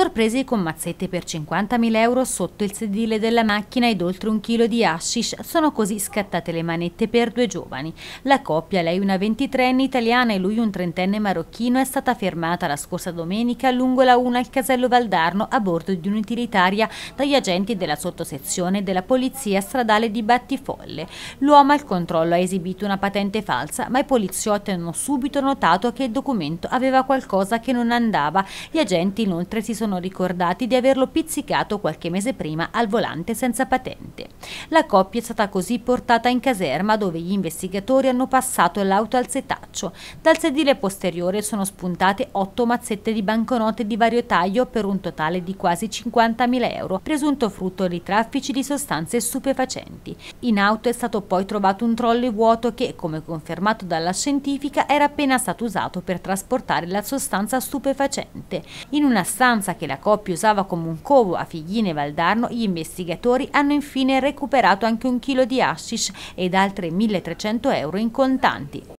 sorpresi con mazzette per 50.000 euro sotto il sedile della macchina ed oltre un chilo di hashish, sono così scattate le manette per due giovani. La coppia, lei una 23enne italiana e lui un trentenne marocchino, è stata fermata la scorsa domenica lungo la 1 al casello Valdarno a bordo di un'utilitaria dagli agenti della sottosezione della polizia stradale di Battifolle. L'uomo al controllo ha esibito una patente falsa, ma i poliziotti hanno subito notato che il documento aveva qualcosa che non andava. Gli agenti inoltre si sono sono ricordati di averlo pizzicato qualche mese prima al volante senza patente. La coppia è stata così portata in caserma dove gli investigatori hanno passato l'auto al setaccio. Dal sedile posteriore sono spuntate otto mazzette di banconote di vario taglio per un totale di quasi 50.000 euro, presunto frutto di traffici di sostanze stupefacenti. In auto è stato poi trovato un trolley vuoto che, come confermato dalla scientifica, era appena stato usato per trasportare la sostanza stupefacente. In una stanza che la coppia usava come un covo a Figline Valdarno, gli investigatori hanno infine recuperato anche un chilo di hashish ed altri 1300 euro in contanti.